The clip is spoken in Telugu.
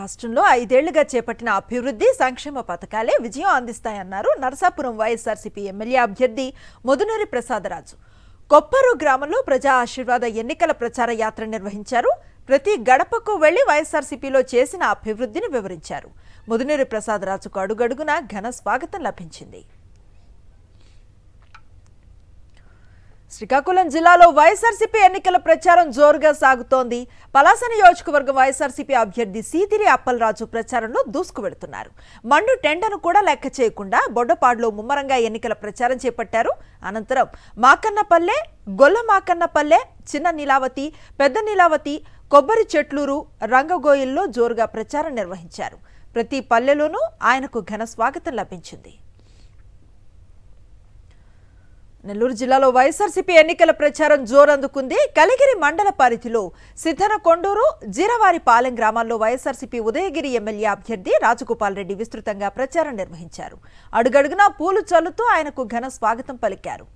రాష్ట్రంలో ఐదేళ్లుగా చేపట్టిన అభివృద్ధి సంక్షేమ పథకాలే విజయం అందిస్తాయన్నారు నరసాపురం వైఎస్ఆర్సీపీ ఎమ్మెల్యే అభ్యర్థి ముదునూరి ప్రసాదరాజు కొప్పరు గ్రామంలో ప్రజా ఆశీర్వాద ఎన్నికల ప్రచార యాత్ర నిర్వహించారు ప్రతి గడపకు వెళ్లి వైఎస్ఆర్సీపీలో చేసిన అభివృద్ధిని వివరించారు ముదునూరి ప్రసాదరాజుకు అడుగడుగున ఘన స్వాగతం లభించింది శ్రీకాకుళం జిల్లాలో వైఎస్ఆర్సీపీ ఎన్నికల ప్రచారం జోరుగా సాగుతోంది పలాస నియోజకవర్గ వైఎస్ఆర్సీపీ అభ్యర్థి అప్పల్ అప్పలరాజు ప్రచారంలో దూసుకువెడుతున్నారు మండు టెండను కూడా లెక్క చేయకుండా బొడ్డపాడులో ముమ్మరంగా ఎన్నికల ప్రచారం చేపట్టారు అనంతరం మాకన్నపల్లె గొల్ల మాకన్నపల్లె చిన్న నీలావతి పెద్ద నీలావతి కొబ్బరి చెట్లూరు రంగగోయిల్లో జోరుగా ప్రచారం నిర్వహించారు ప్రతి పల్లెలోనూ ఆయనకు ఘన స్వాగతం లభించింది నెల్లూరు జిల్లాలో వైఎస్ఆర్సీపీ ఎన్నికల ప్రచారం జోరందుకుంది కలిగిరి మండల పరిధిలో సిద్ధన కొండూరు జీరవారిపాలెం గ్రామాల్లో వైఎస్ఆర్సీపీ ఉదయగిరి ఎమ్మెల్యే అభ్యర్థి రాజగోపాల్ రెడ్డి విస్తృతంగా ప్రచారం నిర్వహించారు అడుగడుగునా పూలు చల్లుతూ ఆయనకు ఘన స్వాగతం పలికారు